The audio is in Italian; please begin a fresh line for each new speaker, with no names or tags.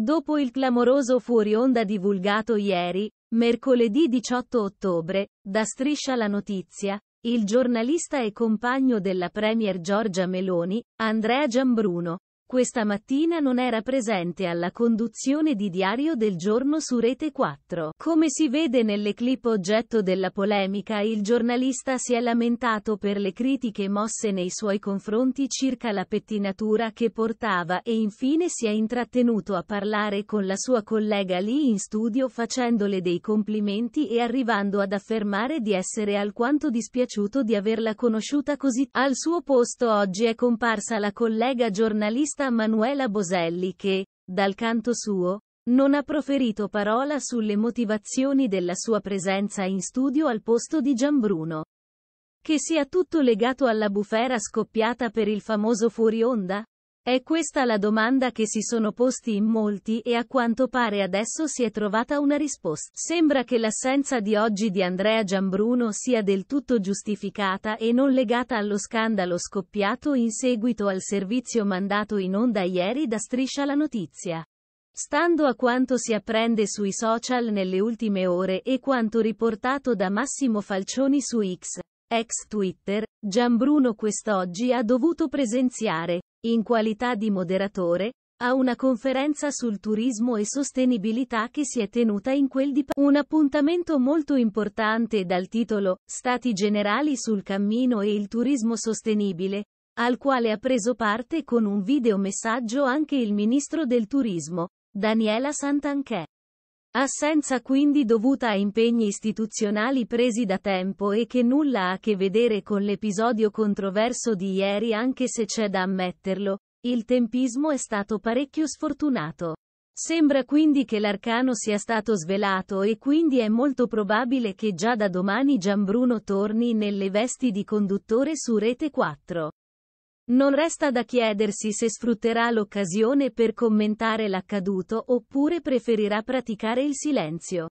Dopo il clamoroso fuorionda divulgato ieri, mercoledì 18 ottobre, da Striscia la Notizia, il giornalista e compagno della Premier Giorgia Meloni, Andrea Giambruno, questa mattina non era presente alla conduzione di Diario del Giorno su Rete 4. Come si vede nelle clip oggetto della polemica, il giornalista si è lamentato per le critiche mosse nei suoi confronti circa la pettinatura che portava e infine si è intrattenuto a parlare con la sua collega lì in studio facendole dei complimenti e arrivando ad affermare di essere alquanto dispiaciuto di averla conosciuta così. Al suo posto oggi è comparsa la collega giornalista giornalista Manuela Boselli che, dal canto suo, non ha proferito parola sulle motivazioni della sua presenza in studio al posto di Gianbruno. Che sia tutto legato alla bufera scoppiata per il famoso fuorionda? È questa la domanda che si sono posti in molti e a quanto pare adesso si è trovata una risposta. Sembra che l'assenza di oggi di Andrea Gianbruno sia del tutto giustificata e non legata allo scandalo scoppiato in seguito al servizio mandato in onda ieri da Striscia la Notizia. Stando a quanto si apprende sui social nelle ultime ore e quanto riportato da Massimo Falcioni su X, ex Twitter, Gianbruno quest'oggi ha dovuto presenziare in qualità di moderatore, a una conferenza sul turismo e sostenibilità che si è tenuta in quel di Un appuntamento molto importante dal titolo Stati generali sul cammino e il turismo sostenibile, al quale ha preso parte con un videomessaggio anche il ministro del turismo, Daniela Santanchè. Assenza quindi dovuta a impegni istituzionali presi da tempo e che nulla ha a che vedere con l'episodio controverso di ieri anche se c'è da ammetterlo, il tempismo è stato parecchio sfortunato. Sembra quindi che l'arcano sia stato svelato e quindi è molto probabile che già da domani Gianbruno torni nelle vesti di conduttore su Rete 4. Non resta da chiedersi se sfrutterà l'occasione per commentare l'accaduto oppure preferirà praticare il silenzio.